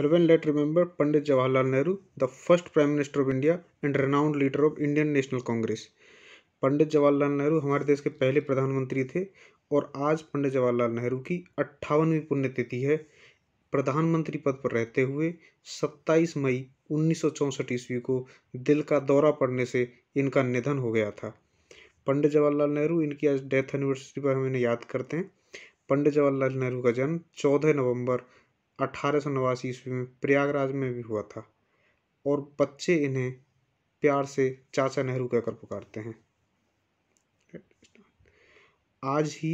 हेलवेन let remember Pandit Jawaharlal Nehru the first prime minister of India and renowned leader of Indian National Congress Pandit Jawaharlal Nehru हमारे देश के पहले प्रधानमंत्री थे और आज पंडित जवाहरलाल नेहरू की अट्ठावनवीं पुण्यतिथि है प्रधानमंत्री पद पर रहते हुए 27 मई उन्नीस ईस्वी को दिल का दौरा पड़ने से इनका निधन हो गया था पंडित जवाहरलाल नेहरू इनकी आज डेथ एनिवर्सरी पर हम इन्हें याद करते हैं पंडित जवाहरलाल नेहरू का जन्म 14 नवंबर अठारह सौ नवासी ईस्वी में प्रयागराज में भी हुआ था और बच्चे इन्हें प्यार से चाचा नेहरू कहकर पुकारते हैं आज ही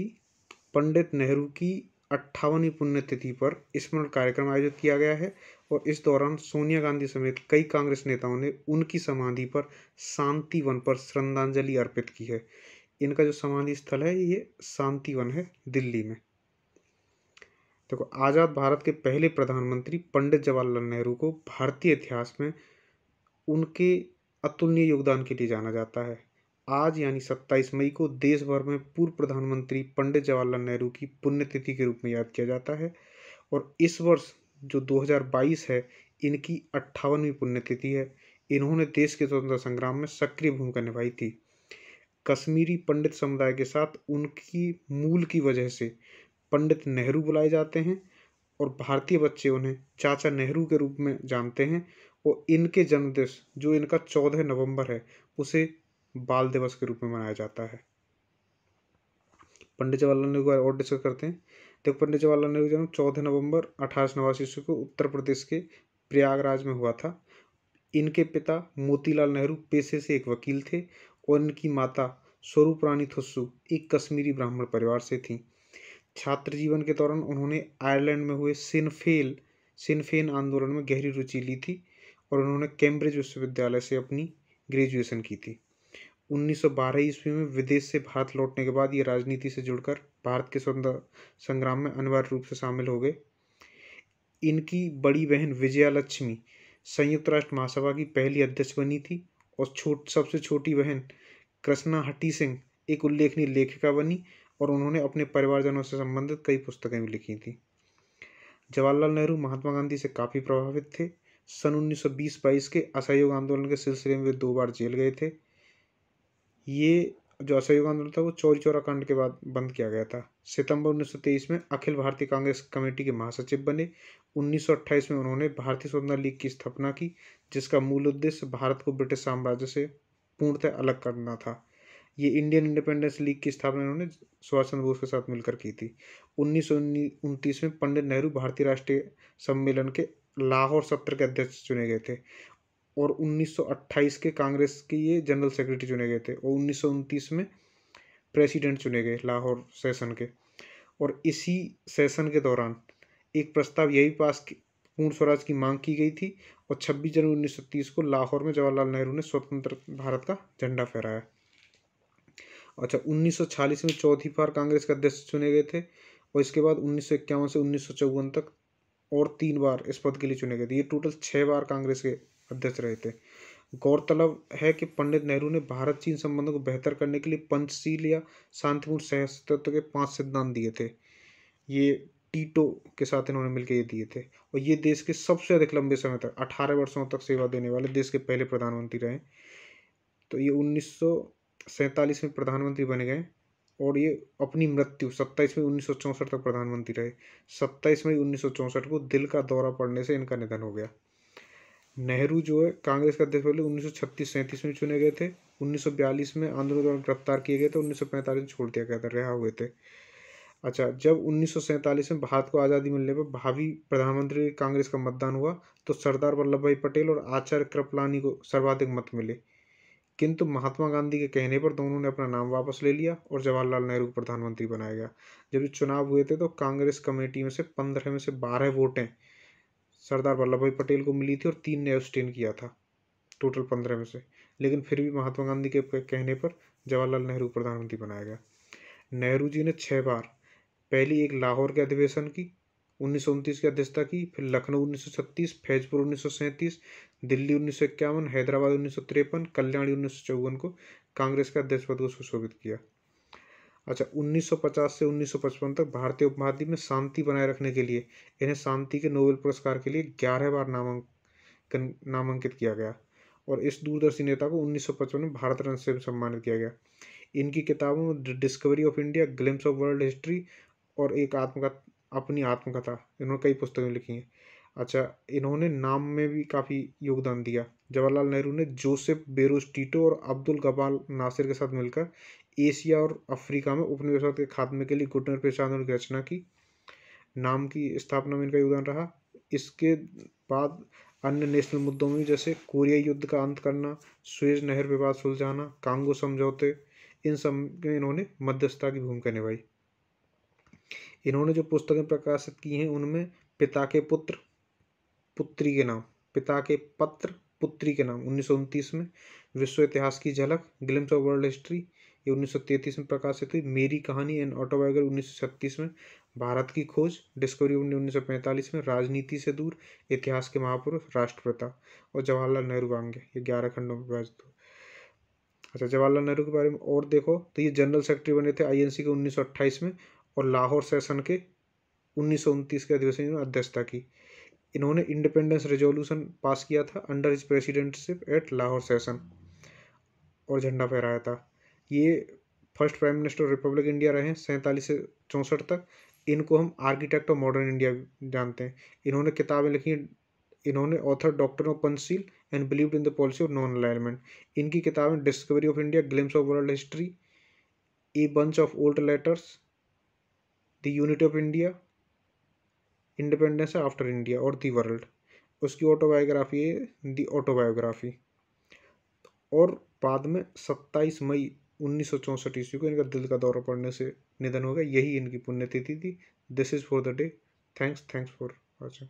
पंडित नेहरू की अट्ठावनवीं पुण्यतिथि पर स्मरण कार्यक्रम आयोजित किया गया है और इस दौरान सोनिया गांधी समेत कई कांग्रेस नेताओं ने उनकी समाधि पर शांति वन पर श्रद्धांजलि अर्पित की है इनका जो समाधि स्थल है ये शांति वन है दिल्ली में देखो आज़ाद भारत के पहले प्रधानमंत्री पंडित जवाहरलाल नेहरू को भारतीय इतिहास में उनके अतुलनीय योगदान के लिए जाना जाता है आज यानी 27 मई को देश भर में पूर्व प्रधानमंत्री पंडित जवाहरलाल नेहरू की पुण्यतिथि के रूप में याद किया जाता है और इस वर्ष जो 2022 है इनकी अट्ठावनवीं पुण्यतिथि है इन्होंने देश के स्वतंत्रता संग्राम में सक्रिय भूमिका निभाई थी कश्मीरी पंडित समुदाय के साथ उनकी मूल की वजह से पंडित नेहरू बुलाए जाते हैं और भारतीय बच्चे उन्हें चाचा नेहरू के रूप में जानते हैं और इनके जन्मदिवस जो इनका चौदह नवंबर है उसे बाल दिवस के रूप में मनाया जाता है पंडित जवाहरलाल नेहरू और डिस्कस करते हैं देखो पंडित जवाहरलाल नेहरू जन्म चौदह नवंबर अठारह नवासी ईस्वी को उत्तर प्रदेश के प्रयागराज में हुआ था इनके पिता मोतीलाल नेहरू पेशे से एक वकील थे और इनकी माता स्वरूप रानी थुस्सू एक कश्मीरी ब्राह्मण परिवार से थीं छात्र जीवन के दौरान उन्होंने आयरलैंड में हुए सिनफेल सिनफेन आंदोलन में गहरी रुचि ली थी और उन्होंने कैम्ब्रिज विश्वविद्यालय से अपनी ग्रेजुएशन की थी 1912 ईस्वी में विदेश से भारत लौटने के बाद ये राजनीति से जुड़कर भारत के स्वतंत्र संग्राम में अनिवार्य रूप से शामिल हो गए इनकी बड़ी बहन विजया लक्ष्मी संयुक्त राष्ट्र महासभा की पहली अध्यक्ष बनी थी और छोट सबसे छोटी बहन कृष्णा हट्टी सिंह एक उल्लेखनीय लेखिका बनी और उन्होंने अपने परिवारजनों से संबंधित कई पुस्तकें भी लिखी थी जवाहरलाल नेहरू महात्मा गांधी से काफ़ी प्रभावित थे सन 1920-22 के असहयोग आंदोलन के सिलसिले में वे दो बार जेल गए थे ये जो असहयोग आंदोलन था वो चोरी चौरा कांड के बाद बंद किया गया था सितंबर 1923 में अखिल भारतीय कांग्रेस कमेटी के महासचिव बने 1928 में उन्होंने भारतीय स्वतंत्र लीग की स्थापना की जिसका मूल उद्देश्य भारत को ब्रिटिश साम्राज्य से पूर्णतः अलग करना था ये इंडियन इंडिपेंडेंस लीग की स्थापना इन्होंने सुभाष चंद्र बोस के साथ मिलकर की थी उन्नीस में पंडित नेहरू भारतीय राष्ट्रीय सम्मेलन के लाहौर सत्र के अध्यक्ष चुने गए थे और 1928 के कांग्रेस के ये जनरल सेक्रेटरी चुने गए थे और उन्नीस में प्रेसिडेंट चुने गए लाहौर सेशन के और इसी सेशन के दौरान एक प्रस्ताव यही पास पूर्ण स्वराज की मांग की गई थी और 26 जनवरी 1930 को लाहौर में जवाहरलाल नेहरू ने स्वतंत्र भारत का झंडा फहराया अच्छा 1940 में चौथी बार कांग्रेस के अध्यक्ष चुने गए थे और इसके बाद उन्नीस से उन्नीस तक और तीन बार इस पद के लिए चुने गए थे ये टोटल छः बार कांग्रेस के अध्यक्ष रहे थे गौरतलब है कि पंडित नेहरू ने भारत चीन संबंधों को बेहतर करने के लिए पंचशील या शांतिपूर्ण सहअस्तित्व के पांच सिद्धांत दिए थे ये टीटो के साथ इन्होंने मिलकर ये दिए थे और ये देश के सबसे अधिक लंबे समय तक अठारह वर्षों तक सेवा देने वाले देश के पहले प्रधानमंत्री रहे तो ये उन्नीस सैंतालीस में प्रधानमंत्री बन गए और ये अपनी मृत्यु सत्ताईस मई उन्नीस तक प्रधानमंत्री रहे सत्ताईस मई उन्नीस को दिल का दौरा पड़ने से इनका निधन हो गया नेहरू जो है कांग्रेस का अध्यक्ष पहले उन्नीस सौ में चुने गए थे 1942 में आंदोलन द्वारा गिरफ्तार किए गए थे उन्नीस सौ पैंतालीस में छोड़ दिया गया था रिहा हुए थे अच्छा जब उन्नीस में भारत को आज़ादी मिलने पर भावी प्रधानमंत्री कांग्रेस का मतदान हुआ तो सरदार वल्लभ भाई पटेल और आचार्य कृपलानी को सर्वाधिक मत मिले किंतु महात्मा गांधी के कहने पर दोनों ने अपना नाम वापस ले लिया और जवाहरलाल नेहरू प्रधानमंत्री बनाया गया जब चुनाव हुए थे तो कांग्रेस कमेटी में से पंद्रह में से बारह वोटें सरदार वल्लभ भाई पटेल को मिली थी और तीन ने एब्सटेन किया था टोटल पंद्रह में से लेकिन फिर भी महात्मा गांधी के कहने पर जवाहरलाल नेहरू प्रधानमंत्री बनाया गया नेहरू जी ने छः बार पहली एक लाहौर के अधिवेशन की उन्नीस की अध्यक्षता की फिर लखनऊ उन्नीस फैजपुर उन्नीस दिल्ली उन्नीस हैदराबाद उन्नीस कल्याणी उन्नीस को कांग्रेस के अध्यक्ष पद को सुशोभित किया अच्छा 1950 से 1955 तक भारतीय उपमहाद्वीप में शांति बनाए रखने के लिए इन्हें शांति के नोबेल पुरस्कार के लिए ग्यारह बार नामांकन नामांकित किया गया और इस दूरदर्शी नेता को 1955 में भारत रत्न से सम्मानित किया गया इनकी किताबों में Discovery of India Glimpses of World History और एक आत्मकथा अपनी आत्मकथा इन्होंने कई पुस्तकें लिखी हैं अच्छा इन्होंने नाम में भी काफ़ी योगदान दिया जवाहरलाल नेहरू ने जोसेफ बेरोज टीटो और अब्दुल गबाल नासिर के साथ मिलकर एशिया और अफ्रीका में उपनिवेशवाद के खात्मे के लिए गुटनर पेशान की रचना की नाम की स्थापना में इनका योगदान रहा इसके बाद अन्य नेशनल मुद्दों में जैसे कोरिया युद्ध का अंत करना स्वेज नहर विवाद सुलझाना कांगो समझौते इन सब में इन्होंने मध्यस्थता की भूमिका निभाई इन्होंने जो पुस्तकें प्रकाशित की हैं उनमें पिता के पुत्र पुत्री के नाम पिता के पत्र पुत्री के नाम उन्नीस में विश्व इतिहास की झलक ग्लिम्स ऑफ वर्ल्ड हिस्ट्री ये उन्नीस में प्रकाशित हुई मेरी कहानी एंड ऑटोबायोग्राफी उन्नीस में भारत की खोज डिस्कवरी उन्नीस में राजनीति से दूर इतिहास के महापुरुष राष्ट्रपिता और जवाहरलाल नेहरू वांगे ये ग्यारह खंडों में विभाजित हुए अच्छा जवाहरलाल नेहरू के बारे में और देखो तो ये जनरल सेक्रेटरी बने थे आईएनसी के उन्नीस में और लाहौर सेशन के उन्नीस के अधिवेशन में अध्यक्षता की इन्होंने इंडिपेंडेंस रेजोल्यूशन पास किया था under his presidentship at Lahore session और झंडा फहराया था ये first prime minister republic India रहे सैंतालीस से चौंसठ तक इनको हम आर्किटेक्ट ऑफ मॉडर्न इंडिया जानते हैं इन्होंने किताबें लिखी इन्होंने author doctor of Panchsheel and believe in the policy of non alignment इनकी किताबें Discovery of India Glimpses of World History a Bunch of Old Letters the Unity of India Independence After India और the world उसकी autobiography है दी autobiography और बाद में सत्ताईस मई उन्नीस सौ चौंसठ ईस्वी को इनका दिल का दौरा पड़ने से निधन हो गया यही इनकी पुण्यतिथि थी this is for the day thanks thanks for watching